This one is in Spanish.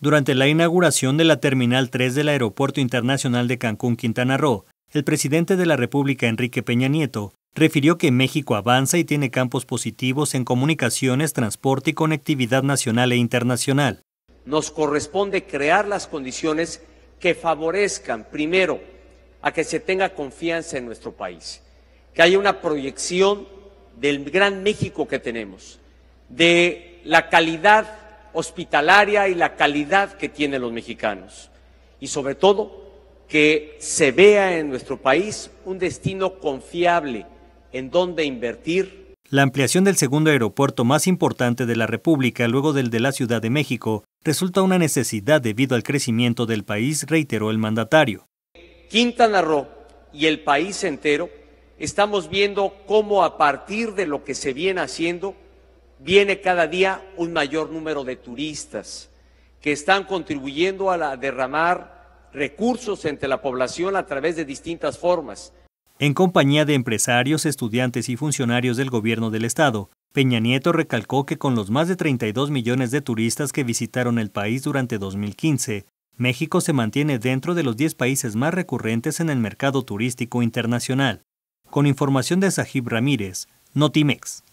Durante la inauguración de la Terminal 3 del Aeropuerto Internacional de Cancún, Quintana Roo, el presidente de la República, Enrique Peña Nieto, refirió que México avanza y tiene campos positivos en comunicaciones, transporte y conectividad nacional e internacional. Nos corresponde crear las condiciones que favorezcan, primero, a que se tenga confianza en nuestro país, que haya una proyección del gran México que tenemos, de la calidad hospitalaria y la calidad que tienen los mexicanos. Y sobre todo, que se vea en nuestro país un destino confiable en donde invertir. La ampliación del segundo aeropuerto más importante de la República luego del de la Ciudad de México resulta una necesidad debido al crecimiento del país, reiteró el mandatario. Quintana Roo y el país entero estamos viendo cómo a partir de lo que se viene haciendo viene cada día un mayor número de turistas que están contribuyendo a derramar recursos entre la población a través de distintas formas. En compañía de empresarios, estudiantes y funcionarios del gobierno del Estado, Peña Nieto recalcó que con los más de 32 millones de turistas que visitaron el país durante 2015, México se mantiene dentro de los 10 países más recurrentes en el mercado turístico internacional. Con información de Sajib Ramírez, Notimex.